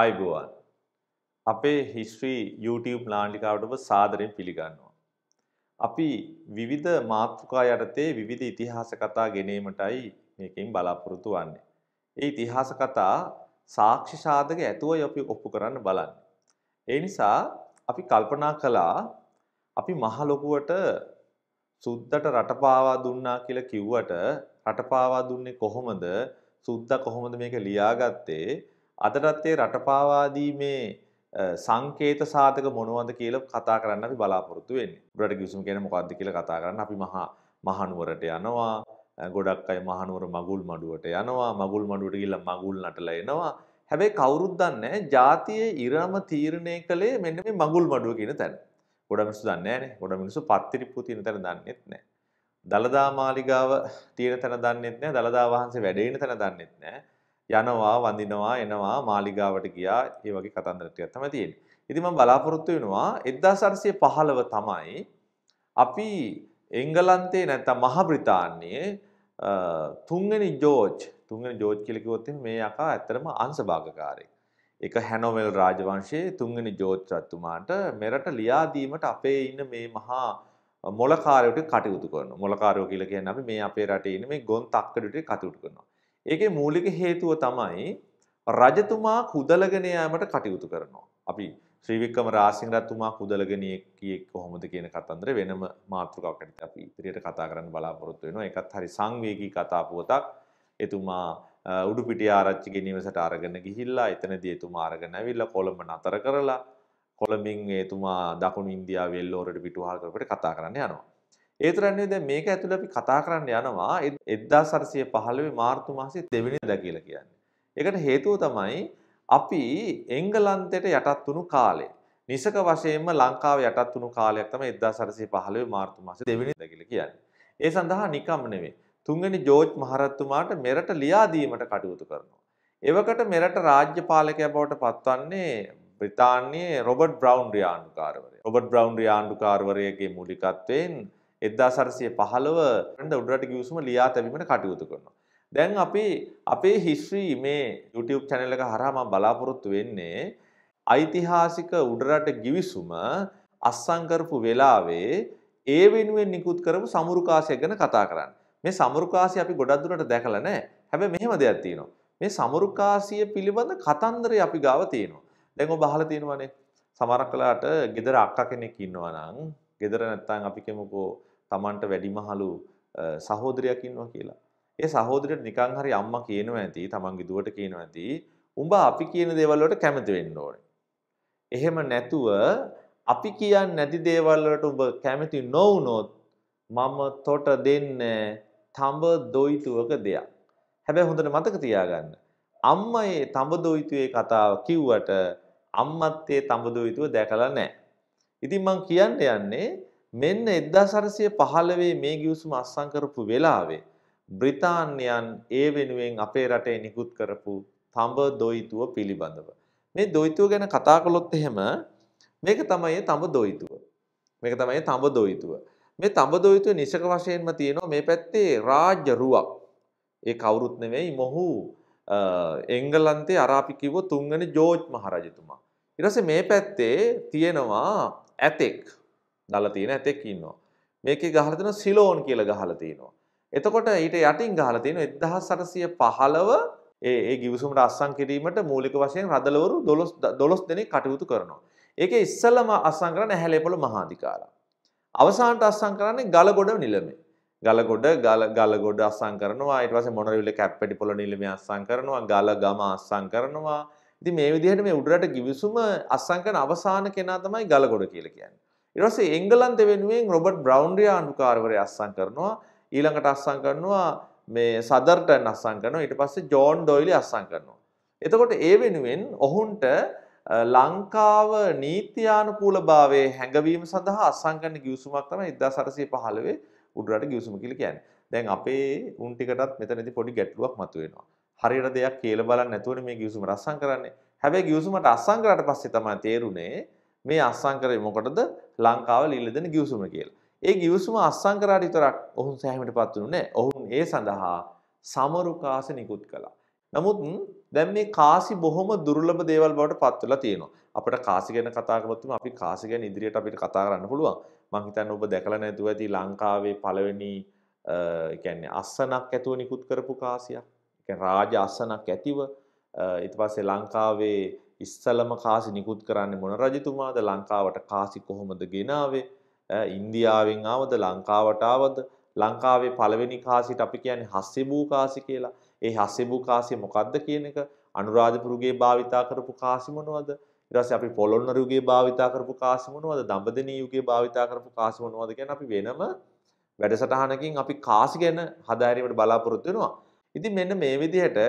ආයිබෝවන් අපේ හිස්ත්‍රී YouTube ලාංඩිකාවටම සාදරයෙන් පිළිගන්නවා. අපි විවිධ මාතෘකා යටතේ විවිධ ඉතිහාස කතා ගෙනීමටයි මේකින් බලාපොරොත්තු වන්නේ. ඒ ඉතිහාස කතා සාක්ෂි සාධක ඇතුවයි අපි ඔප්පු කරන්න බලන්නේ. ඒ නිසා අපි කල්පනා කළා අපි මහ ලොකුවට සුද්දට රටපාවා දුන්නා කියලා කිව්වට රටපාවා දුන්නේ කොහොමද? සුද්දා කොහොමද මේක ලියාගත්තේ? අදටත් ඒ රටපාවා දීමේ සංකේත සාධක මොනවද කියලා කතා කරන්න අපි බලාපොරොත්තු වෙන්නේ. උඩට කිවිසුම් කියන්නේ මොකද්ද කියලා කතා කරන්න අපි මහා මහනුවරට යනවා. ගොඩක් අය මහනුවර මගුල් මඩුවට යනවා. මගුල් මඩුවට ගිහිල්ලා මගුල් නටලා එනවා. හැබැයි කවුරුත් දන්නේ ජාතියේ ඉරම තීරණය කළේ මෙන්න මේ මගුල් මඩුව කියන තැන. ගොඩ මිනිස්සු දන්නේ නැහැනේ. ගොඩ මිනිස්සු පත්තිරිප්පු තියෙන තැන දන්නේත් නැහැ. දලදා මාලිගාව තියෙන තැන දන්නේත් නැහැ. දලදා වහන්සේ වැඩ ඉන තැන දන්නේත් නැහැ. යනවා වඳිනවා එනවා මාලිගාවට ගියා ඒ වගේ කතන්දර ටිකක් තමයි තියෙන්නේ. ඉතින් මම බලාපොරොත්තු වෙනවා 1815 තමයි අපි එංගලන්තේ නැත්තම් මහා බ්‍රිතාන්‍යයේ තුන්වෙනි ජෝර්ජ් තුන්වෙනි ජෝර්ජ් කියලා කිව්වොත් මේ යකා ඇත්තටම අංශභාගකාරයෙක්. ඒක හැනොවෙල් රාජවංශයේ තුන්වෙනි ජෝර්ජ් රජතුමාට මෙරට ලියා දීමට අපේ ඉන්න මේ මහා මොලකාරයෝට කටයුතු කරනවා. මොලකාරයෝ කියලා කියන්නේ අපි මේ අපේ රටේ ඉන්න මේ ගොන් තක්කඩුට කටයුතු කරනවා. ඒකේ මූලික හේතුව තමයි රජතුමා කුදලගෙන යාමට කටයුතු කරනවා. අපි ශ්‍රී වික්‍රම රාසිංහ රජතුමා කුදලගෙන ගියේ කොහොමද කියන කතන්දර වෙනම මාතෘකාවකට අපි ඉදිරියට කතා කරන්න බලාපොරොත්තු වෙනවා. ඒකත් හරි සංවේගී කතා පුවතක්. එතුමා උඩුපිටිය ආරච්චිගේ නිවසට අරගෙන ගිහිල්ලා එතනදී එතුමා අරගෙන ඇවිල්ලා කොළඹ නතර කරලා කොළඹින් එතුමා දකුණු ඉන්දියාවේ එල්ලෝරට පිටුවහල් කරපිට කතා කරන්න යනවා. ඒ තරන්නේ දැන් මේක ඇතුළේ අපි කතා කරන්න යනවා 1715 මාර්තු මාසයේ දෙවෙනිදා කියලා කියන්නේ. ඒකට හේතුව තමයි අපි එංගලන්තයට යටත් වුණු කාලේ නිසක වශයෙන්ම ලංකාව යටත් වුණු කාලයක් තමයි 1715 මාර්තු මාසයේ දෙවෙනිදා කියලා කියන්නේ. ඒ සඳහා නිකම් නෙවෙයි. තුන්වෙනි ජෝර්ජ් මහරජතුමාට මෙරට ලියා දීමට කටයුතු කරනවා. එවකට මෙරට රාජ්‍ය පාලකයා බවට පත්වන්නේ බ්‍රිතාන්‍යයේ රොබර්ට් බ්‍රවුන් රියාණ්ඩුකාරවරයා. රොබර්ට් බ්‍රවුන් රියාණ්ඩුකාරවරයාගේ මූලිකත්වයෙන් 1815 වෙනිදා උඩරට ගිවිසුම ලියා තැබීමට කටයුතු කරනවා. දැන් අපි අපේ හිස්ටරි මේ YouTube channel එක හරහා මම බලාපොරොත්තු වෙන්නේ ඓතිහාසික උඩරට ගිවිසුම අස්සම් කරපු වෙලාවේ ඒ වෙනුවෙන් නිකුත් කරපු සමුරුකාසය ගැන කතා කරන්න. මේ සමුරුකාසය අපි ගොඩක් දුරට දැකලා නැහැ. හැබැයි මෙහෙම දෙයක් තියෙනවා. මේ සමුරුකාසිය පිළිබඳ කතන්දරය අපි ගාව තියෙනවා. දැන් ඔබ අහලා තියෙනවනේ සමහරක් වෙලාවට ගෙදර අක්කා කෙනෙක් ඉන්නවා නම් ගෙදර නැත්තම් අපි කෙමුකෝ Tamanට වැඩිමහලු සහෝදරයක් ඉන්නවා කියලා. ඒ සහෝදරයට නිකන් හරි අම්මා කියනවා ඇති, Tamanගේ දුවට කියනවා ඇති, "උඹ අපි කියන දේවල් වලට කැමති වෙන්න ඕනේ." එහෙම නැතුව අපි කියන්නේ නැති දේවල් වලට ඔබ කැමති නොවුනොත් මම තොට දෙන්නේ තඹ දොයිතුවක දෙයක්. හැබැයි හොඳට මතක තියාගන්න. අම්මා ඒ තඹ දොයිතුවේ කතාව කිව්වට අම්මත් ඒ තඹ දොයිතුව දැකලා නැහැ. ඉතින් මං කියන්න යන්නේ මෙන්න 1415 මේ ගිවිසුම අත්සන් කරපු වෙලාවේ බ්‍රිතාන්‍යයන් ඒ වෙනුවෙන් අපේ රටේ නිකුත් කරපු තඹ දොයිතුව පිළිබඳව. මේ දොයිතුව ගැන කතා කළොත් එහෙම මේක තමයි තඹ දොයිතුව. මේක තමයි තඹ දොයිතුව. මේ තඹ දොයිතුව නිසක වශයෙන්ම තියෙනවා මේ පැත්තේ රාජ්‍ය රුවක්. ඒ කවුරුත් නෙවෙයි මොහු එංගලන්තේ අරාපි කිව්ව තුන්වෙනි ජෝර්ජ් මහරජතුමා. ඊට පස්සේ මේ පැත්තේ තියෙනවා ඇතෙක් දාලා තියෙන ඇතෙක් ඉන්නවා. මේකේ ගහලා තියෙනවා සිලෝන් කියලා ගහලා තියෙනවා. එතකොට ඊට යටින් ගහලා තියෙනවා 1815 ඒ ඒ ගිවිසුමට අත්සන් කිරීමට මූලික වශයෙන් රදලවරු 12 12 දෙනෙක් කටයුතු කරනවා. ඒකේ ඉස්සලම අත්සන් කරන්නේ ඇහැලේපොළ මහාධිකාරා. අවසානට අත්සන් කරන්නේ ගලගොඩ නිලමේ. ගලගොඩ ගල ගලගොඩ අත්සන් කරනවා ඊට පස්සේ මොනරවිල කැප්පෙටි පොළ නිලමේ අත්සන් කරනවා ගලගම අත්සන් කරනවා ඉතින් මේ විදිහට මේ උඩරට ගිවිසුම අත්සන් කරන අවසාන කෙනා තමයි ගලගොඩ කියලා කියන්නේ ඊට පස්සේ එංගලන්ත වෙනුවෙන් රොබර්ට් බ්‍රවුන්ඩ්‍රි ආණ්ඩුකාරවරයා අත්සන් කරනවා. ඊළඟට අත්සන් කරනවා මේ සදර්ටන් අත්සන් කරනවා. ඊට පස්සේ ජෝන් ඩොයිලි අත්සන් කරනවා. එතකොට ඒ වෙනුවෙන් ඔහුන්ට ලංකාව නීත්‍යානුකූලභාවයේ හැඟවීම සඳහා අත්සන් ගිවිසුමක් තමයි 1815 උඩරට ගිවිසුම කියලා කියන්නේ. දැන් අපේ උන් ටිකටත් මෙතනදී පොඩි ගැටලුවක් මතුවෙනවා. හරියට දෙයක් කියලා බලන්න නැතුවනේ මේ ගිවිසුම රස්සම් කරන්නේ. හැබැයි ගිවිසුමට අස්සම් කරාට පස්සේ තමයි තේරුනේ මේ අස්සම් කරේ මොකටද ලංකාව ලීලා දෙන ගිවිසුම කියලා. ඒ ගිවිසුම අස්සම් කරාට විතරක් ඔවුන් සෑහීමටපත් වුණේ ඔවුන් ඒ සඳහා සමරු කාසි නිකුත් කළා. නමුත් දැන් මේ කාසි බොහොම දුර්ලභ දේවල් බවට පත් වෙලා තියෙනවා. අපිට කාසි ගැන කතා කරමුත් අපි කාසි ගැන ඉදිරියට අපිට කතා කරන්න පුළුවන්. මම හිතන්නේ ඔබ දැකලා නැතුව ඇති ලංකාවේ පළවෙනි ඒ කියන්නේ අස්සනක් ඇතුව නිකුත් කරපු කාසියක්. ඒ කියන්නේ රාජ අස්සනක් ඇතිව ඊට පස්සේ ලංකාවේ ඉස්සලම කාසි නිකුත් කරන්නේ මොන රජතුමාද ලංකාවට කාසි කොහොමද ගෙනාවේ ඉන්දියාවෙන් ආවද ලංකාවට ආවද ලංකාවේ පළවෙනි කාසිට අපි කියන්නේ හස්සෙබූ කාසි කියලා. ඒ හස්සෙබූ කාසිය මොකද්ද කියන එක අනුරාධපුරුගේ භාවිතා කරපු කාසි මොනවද? ඊටසේ අපි පොළොන්නරු යුගයේ භාවිතා කරපු කාසි මොනවද? දඹදෙණී යුගයේ භාවිතා කරපු කාසි මොනවද කියන අපි වෙනම වැඩසටහනකින් අපි කාසි ගැන හදාරීමට බලාපොරොත්තු වෙනවා. ඉතින් මෙන්න මේ විදිහට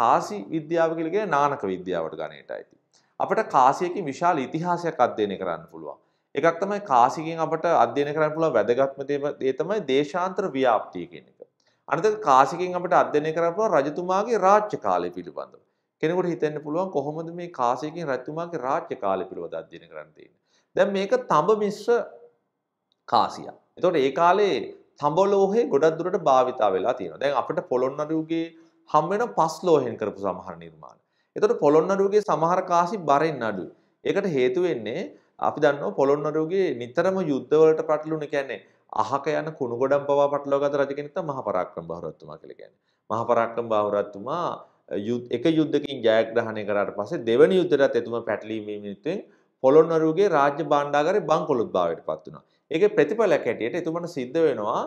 කාසි විද්‍යාව කියලා කියන්නේ නානක විද්‍යාවට ගණයට අයිති. අපට කාසියකින් විශාල ඉතිහාසයක් අධ්‍යයනය කරන්න පුළුවන්. එකක් තමයි කාසිකින් අපට අධ්‍යයනය කරන්න පුළුවන් වැදගත්ම දේ තමයි දේශාන්තර ව්‍යාප්තිය කියන එක. අනිතක කාසිකින් අපට අධ්‍යයනය කරන්න පුළුවන් රජතුමාගේ රාජ්‍ය කාලය පිළිබඳව. කෙනෙකුට හිතෙන්න පුළුවන් කොහොමද මේ කාසිකින් රජතුමාගේ රාජ්‍ය කාලය පිළිබඳව අධ්‍යයනය කරන්න තියෙන්නේ. දැන් මේක තඹ මිශ්‍ර කාසියක්. එතකොට ඒ කාලේ තඹ ලෝහේ ගොඩක් දුරට භාවිතා වෙලා තියෙනවා. දැන් අපිට පොළොන්නරුවේ හම් වෙන පස් ලෝහෙන් කරපු සමහර නිර්මාණ. එතකොට පොළොන්නරුවේ සමහර කාසි බරෙන් අඩුයි. ඒකට හේතු වෙන්නේ අපි දන්නවා පොළොන්නරුවේ නිතරම යුද්ධවලට පටලුණ කියන්නේ අහක යන කුණු ගොඩම් පවා පටලවාගත රජ කෙනෙක් තමයි මහපරාක්‍රම බහුරත්තුමා කියලා කියන්නේ. මහපරාක්‍රම බහුරත්තුමා එක යුද්ධකින් ජයග්‍රහණය කරාට පස්සේ දෙවැනි යුද්ධයටත් එතුම පැටලීමේ නිමිත්තෙන් පොළොන්නරුවේ රාජ්‍ය භාණ්ඩාගාරේ බංකොලොත් භාවයට පත් වුණා. ඒකේ ප්‍රතිඵලයක් හැටියට එතුමන්ට සිද්ධ වෙනවා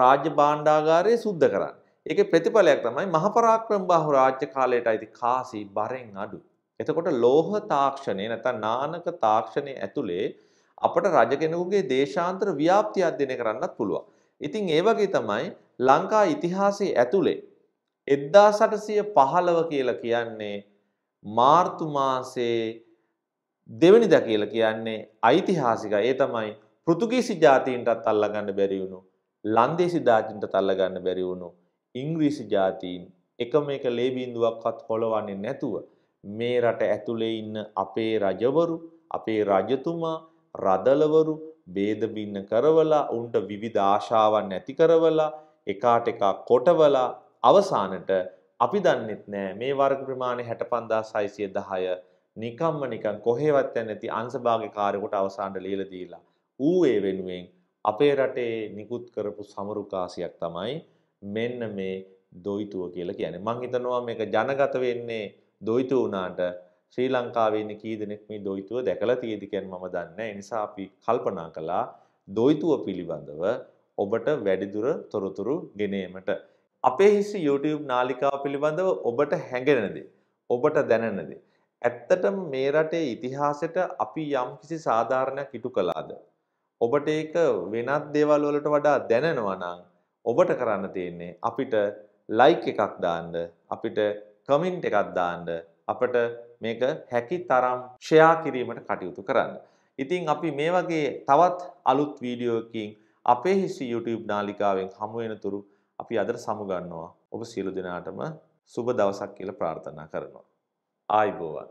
රාජ්‍ය භාණ්ඩාගාරය සුද්ධ කරන්න. ඒකේ ප්‍රතිඵලයක් තමයි මහපරාක්‍රම බාහු රාජ්‍ය කාලයට අයිති කාසි බරෙන් අඩු. එතකොට ලෝහ තාක්ෂණය නැත්නම් නානක තාක්ෂණය ඇතුලේ අපට රජ කෙනෙකුගේ දේශාන්තර ව්‍යාප්තිය අධ්‍යයනය කරන්නත් පුළුවන්. ඉතින් ඒ වගේ තමයි ලංකා ඉතිහාසයේ ඇතුලේ 1815 කියලා කියන්නේ මාර්තු මාසයේ දෙවනිදා කියලා කියන්නේ ඓතිහාසිකයි. ඒ තමයි පෘතුගීසි ජාතීන්ටත් අල්ලගන්න බැරි වුණු, ලන්දේසි ජාතීන්ටත් අල්ලගන්න බැරි වුණු ඉංග්‍රීසි ජාතීන් එකම එක ලේ බිඳුවක්වත් හොලවන්නේ නැතුව මේ රට ඇතුලේ ඉන්න අපේ රජවරු අපේ රජතුමා රදලවරු ભેද බින්න කරවලා උන්ට විවිධ ආශාවන් නැති කරවලා එකාට එකා කොටවලා අවසානට අපි දන්නෙත් නෑ මේ වර්ග ප්‍රමාණය 65610 නිකම්ම නිකන් කොහෙවත් යන්නේ නැති අංශභාගේ කාර්යකට අවසානට ලියලා දීලා ඌ ඒ වෙනුවෙන් අපේ රටේ නිකුත් කරපු සමරුකාසියක් තමයි මෙන්න මේ දොයිතුව කියලා කියන්නේ. මං හිතනවා මේක ජනගත වෙන්නේ දොයිතුව උනාට ශ්‍රී ලංකාවේ ඉන්න කී දෙනෙක් මේ දොයිතුව දැකලා තියෙද කියන මම දන්නේ නැහැ. ඒ නිසා අපි කල්පනා කළා දොයිතුව පිළිබඳව ඔබට වැඩිදුර තොරතුරු ගෙනීමට අපේ හිස YouTube නාලිකාව පිළිබඳව ඔබට හැඟෙන දේ ඔබට දැනෙන දේ ඇත්තටම මේ රටේ ඉතිහාසෙට අපි යම්කිසි සාධාරණයක් ඉටු කළාද ඔබට ඒක වෙනත් දේවල් වලට වඩා දැනෙනවා නම් ඔබට කරන්න තියෙන්නේ අපිට ලයික් එකක් දාන්න අපිට කමෙන්ට් එකක් දාන්න අපට මේක හැකි තරම් ෂෙයා කිරීමට කටයුතු කරන්න. ඉතින් අපි මේ වගේ තවත් අලුත් වීඩියෝකින් අපේ හිස්ටි YouTube නාලිකාවෙන් හමු වෙනතුරු අපි අදට සමු ගන්නවා. ඔබ සියලු දෙනාටම සුබ දවසක් කියලා ප්‍රාර්ථනා කරනවා. ආයිබෝවන්